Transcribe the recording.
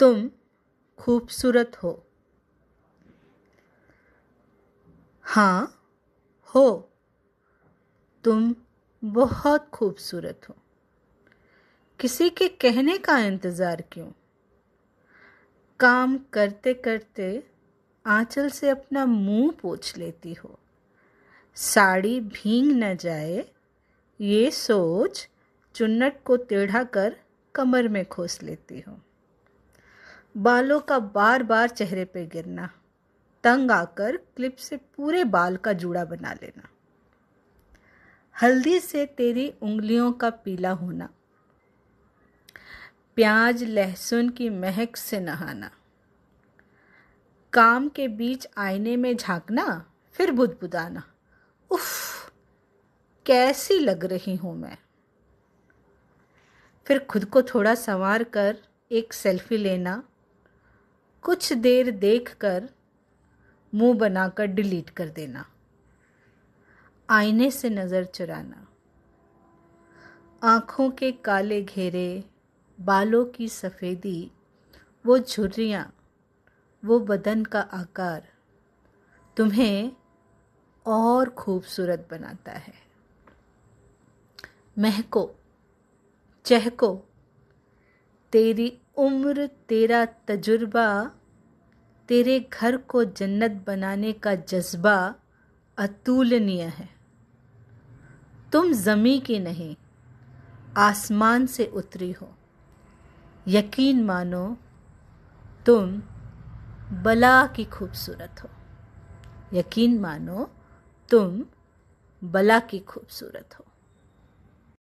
तुम खूबसूरत हो हाँ हो तुम बहुत खूबसूरत हो किसी के कहने का इंतज़ार क्यों काम करते करते आंचल से अपना मुंह पोछ लेती हो साड़ी भींग न जाए ये सोच चुन्नट को टेढ़ा कर कमर में खोस लेती हो बालों का बार बार चेहरे पर गिरना तंग आकर क्लिप से पूरे बाल का जूड़ा बना लेना हल्दी से तेरी उंगलियों का पीला होना प्याज लहसुन की महक से नहाना काम के बीच आईने में झांकना फिर बुदबुदाना उफ कैसी लग रही हूं मैं फिर खुद को थोड़ा संवार कर एक सेल्फी लेना कुछ देर देख कर मुँह बनाकर डिलीट कर देना आईने से नज़र चुराना आँखों के काले घेरे बालों की सफ़ेदी वो झुर्रियाँ वो बदन का आकार तुम्हें और खूबसूरत बनाता है महको चहको तेरी उम्र तेरा तजुर्बा तेरे घर को जन्नत बनाने का जज्बा अतुलनीय है तुम ज़मी की नहीं आसमान से उतरी हो यकीन मानो तुम बला की खूबसूरत हो यकीन मानो तुम बला की खूबसूरत हो